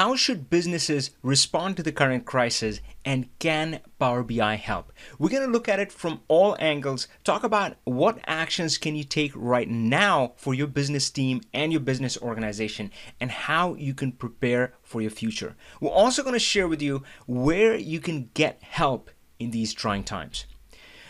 How should businesses respond to the current crisis and can Power BI help? We're going to look at it from all angles, talk about what actions can you take right now for your business team and your business organization and how you can prepare for your future. We're also going to share with you where you can get help in these trying times.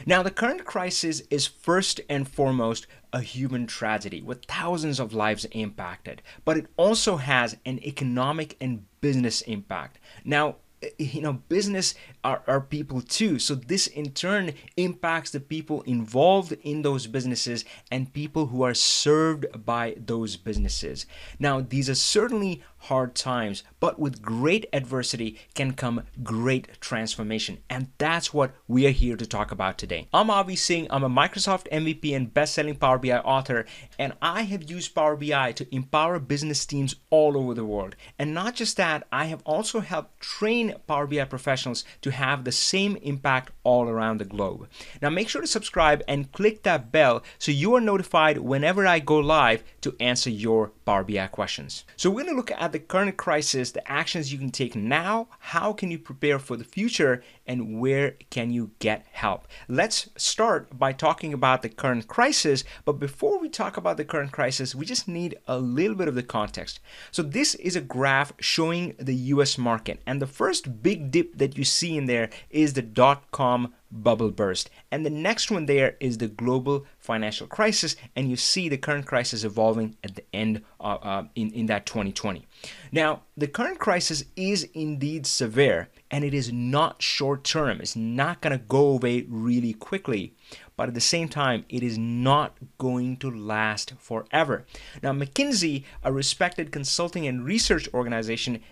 Now, the current crisis is first and foremost a human tragedy with thousands of lives impacted, but it also has an economic and business impact. Now, Eh, you know business are, are people too so this in turn impacts the people involved in those businesses and people who are served by those businesses now these are certainly hard times but with great adversity can come great transformation and that's what we are here to talk about today i'm avi singh i'm a microsoft mvp and best-selling power bi author and i have used power bi to empower business teams all over the world and not just that i have also helped train Power BI professionals to have the same impact all around the globe. Now make sure to subscribe and click that bell so you are notified whenever I go live to answer your Power BI questions. So we're going to look at the current crisis, the actions you can take now, how can you prepare for the future, and where can you get help. Let's start by talking about the current crisis, but before we talk about the current crisis, we just need a little bit of the context. So this is a graph showing the US market, and the first big dip that you see in there is the dot com bubble burst. And the next one there is the global financial crisis, and you see the current crisis evolving at the end of, uh, uh, in, in that 2020. Now, the current crisis is indeed severe, and it is not short term. It's not going to go away really quickly, but at the same time, it is not going to last forever. Now, McKinsey, a respected consulting and research organization,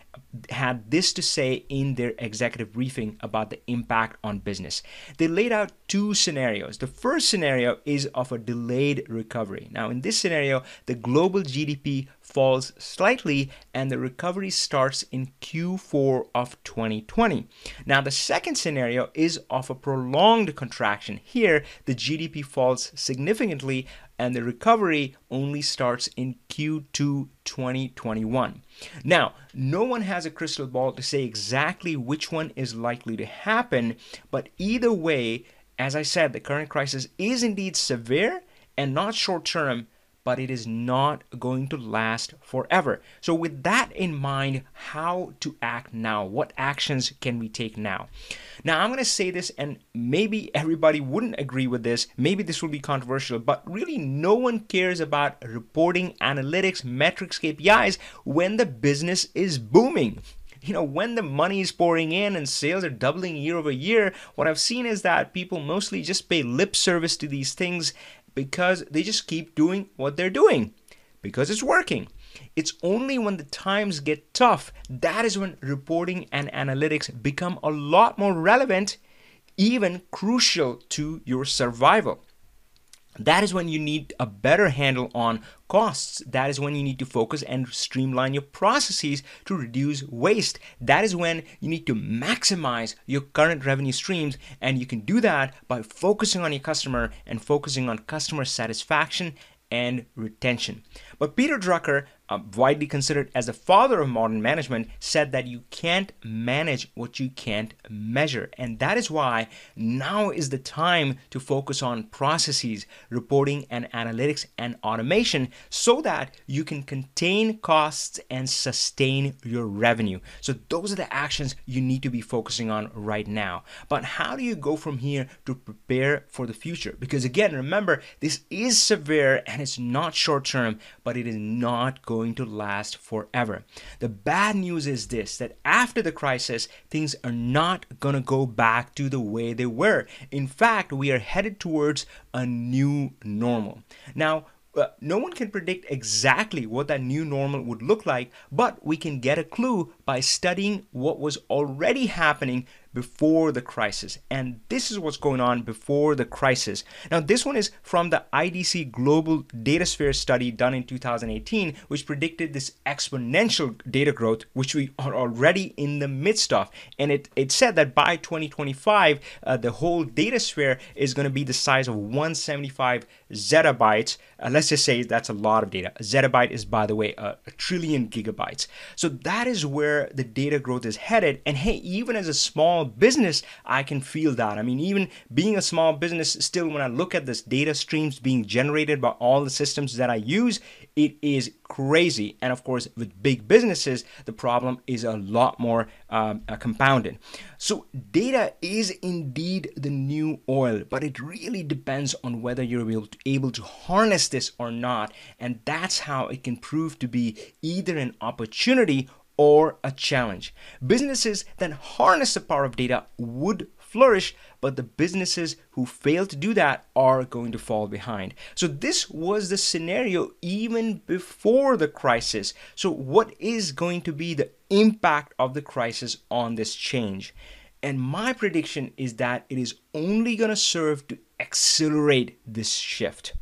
had this to say in their executive briefing about the impact on business. They laid out two scenarios. The first scenario is of a delayed recovery. Now, in this scenario, the global GDP falls slightly and the recovery starts in Q4 of 2020. Now, the second scenario is of a prolonged contraction. Here, the GDP falls significantly and the recovery only starts in Q2 2021. Now, no one has a crystal ball to say exactly which one is likely to happen, but either way, as I said, the current crisis is indeed severe and not short term but it is not going to last forever. So, with that in mind, how to act now? What actions can we take now? Now, I'm going to say this, and maybe everybody wouldn't agree with this. Maybe this will be controversial, but really, no one cares about reporting analytics, metrics, KPIs when the business is booming you know, when the money is pouring in and sales are doubling year over year, what I've seen is that people mostly just pay lip service to these things because they just keep doing what they're doing because it's working. It's only when the times get tough that is when reporting and analytics become a lot more relevant, even crucial to your survival that is when you need a better handle on costs. That is when you need to focus and streamline your processes to reduce waste. That is when you need to maximize your current revenue streams. And you can do that by focusing on your customer and focusing on customer satisfaction and retention. But Peter Drucker uh, widely considered as the father of modern management, said that you can't manage what you can't measure. And that is why now is the time to focus on processes, reporting, and analytics and automation so that you can contain costs and sustain your revenue. So, those are the actions you need to be focusing on right now. But how do you go from here to prepare for the future? Because again, remember, this is severe and it's not short term, but it is not going going to last forever. The bad news is this that after the crisis, things are not going to go back to the way they were. In fact, we are headed towards a new normal. Now, uh, no one can predict exactly what that new normal would look like, but we can get a clue by studying what was already happening before the crisis. And this is what's going on before the crisis. Now, this one is from the IDC Global Datasphere study done in 2018, which predicted this exponential data growth, which we are already in the midst of. And it, it said that by 2025, uh, the whole datasphere is going to be the size of 175 zettabytes. Uh, let's just say that's a lot of data. A zettabyte is, by the way, a, a trillion gigabytes. So that is where the data growth is headed. And hey, even as a small business, I can feel that. I mean, even being a small business, still, when I look at this data streams being generated by all the systems that I use, it is crazy. And of course, with big businesses, the problem is a lot more um, uh, compounded. So, data is indeed the new oil, but it really depends on whether you're able to, able to harness this or not. And that's how it can prove to be either an opportunity or a challenge. Businesses that harness the power of data would flourish, but the businesses who fail to do that are going to fall behind. So, this was the scenario even before the crisis. So, what is going to be the impact of the crisis on this change? And my prediction is that it is only going to serve to accelerate this shift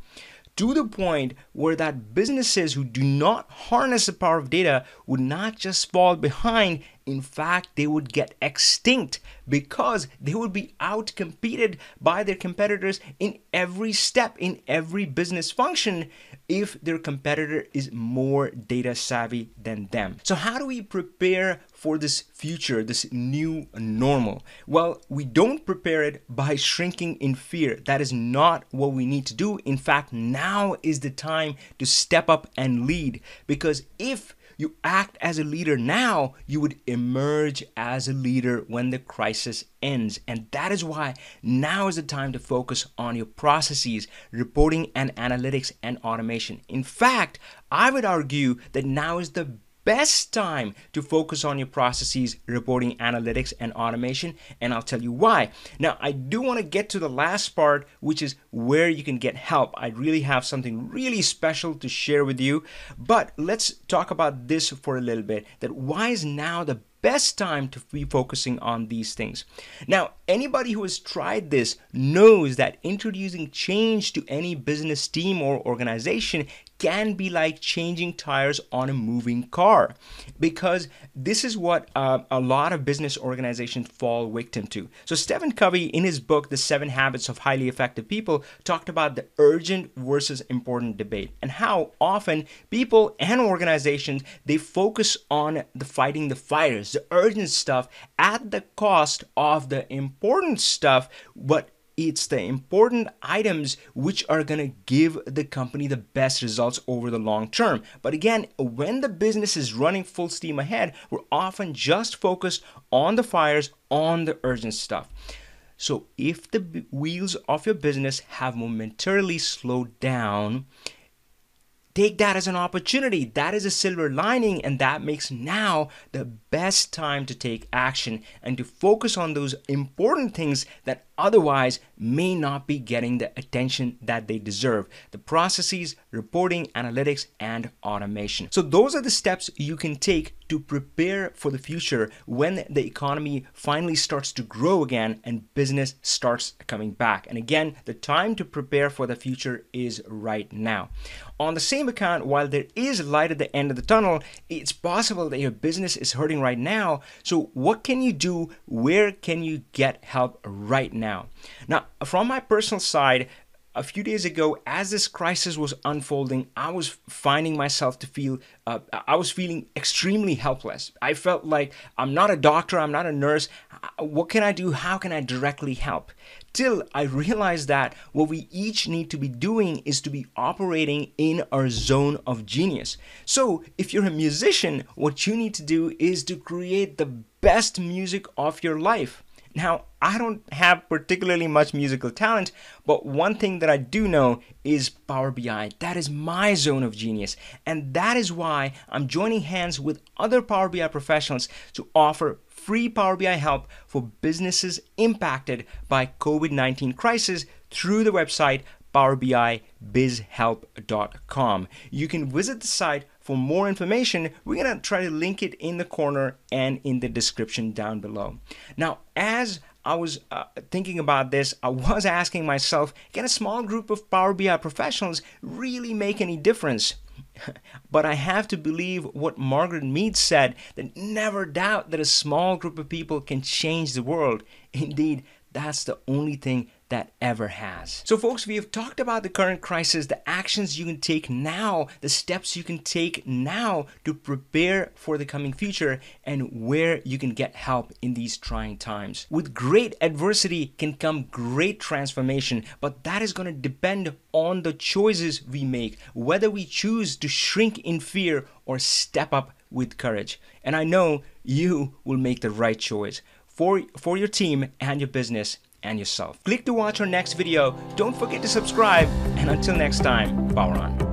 to the point where that businesses who do not harness the power of data would not just fall behind in fact, they would get extinct because they would be outcompeted by their competitors in every step, in every business function, if their competitor is more data savvy than them. So, how do we prepare for this future, this new normal? Well, we don't prepare it by shrinking in fear. That is not what we need to do. In fact, now is the time to step up and lead because if you act as a leader now, you would emerge as a leader when the crisis ends. And that is why now is the time to focus on your processes, reporting and analytics and automation. In fact, I would argue that now is the best time to focus on your processes, reporting, analytics, and automation, and I'll tell you why. Now, I do want to get to the last part, which is where you can get help. I really have something really special to share with you, but let's talk about this for a little bit that why is now the best time to be focusing on these things. Now, anybody who has tried this knows that introducing change to any business team or organization can be like changing tires on a moving car because this is what uh, a lot of business organizations fall victim to. So, Stephen Covey, in his book, The Seven Habits of Highly Effective People, talked about the urgent versus important debate and how often people and organizations they focus on the fighting the fires, the urgent stuff at the cost of the important stuff, but it's the important items which are going to give the company the best results over the long term. But again, when the business is running full steam ahead, we're often just focused on the fires, on the urgent stuff. So if the wheels of your business have momentarily slowed down, take that as an opportunity. That is a silver lining, and that makes now the best time to take action and to focus on those important things that otherwise may not be getting the attention that they deserve the processes, reporting, analytics, and automation. So, those are the steps you can take to prepare for the future when the economy finally starts to grow again and business starts coming back. And again, the time to prepare for the future is right now. On the same account, while there is light at the end of the tunnel, it's possible that your business is hurting right now. So, what can you do? Where can you get help right now? Now, from my personal side, a few days ago, as this crisis was unfolding, I was finding myself to feel, uh, I was feeling extremely helpless. I felt like I'm not a doctor, I'm not a nurse. What can I do? How can I directly help? Till I realized that what we each need to be doing is to be operating in our zone of genius. So, if you're a musician, what you need to do is to create the best music of your life. Now, I don't have particularly much musical talent, but one thing that I do know is Power BI. That is my zone of genius. And that is why I'm joining hands with other Power BI professionals to offer free Power BI help for businesses impacted by COVID-19 crisis through the website powerbibizhelp.com. You can visit the site for more information, we're going to try to link it in the corner and in the description down below. Now, as I was uh, thinking about this, I was asking myself, can a small group of Power BI professionals really make any difference? but I have to believe what Margaret Mead said that never doubt that a small group of people can change the world. Indeed, that's the only thing that ever has. So, folks, we have talked about the current crisis, the actions you can take now, the steps you can take now to prepare for the coming future, and where you can get help in these trying times. With great adversity can come great transformation, but that is going to depend on the choices we make, whether we choose to shrink in fear or step up with courage. And I know you will make the right choice for, for your team and your business and yourself. Click to watch our next video. Don't forget to subscribe. And until next time, power on.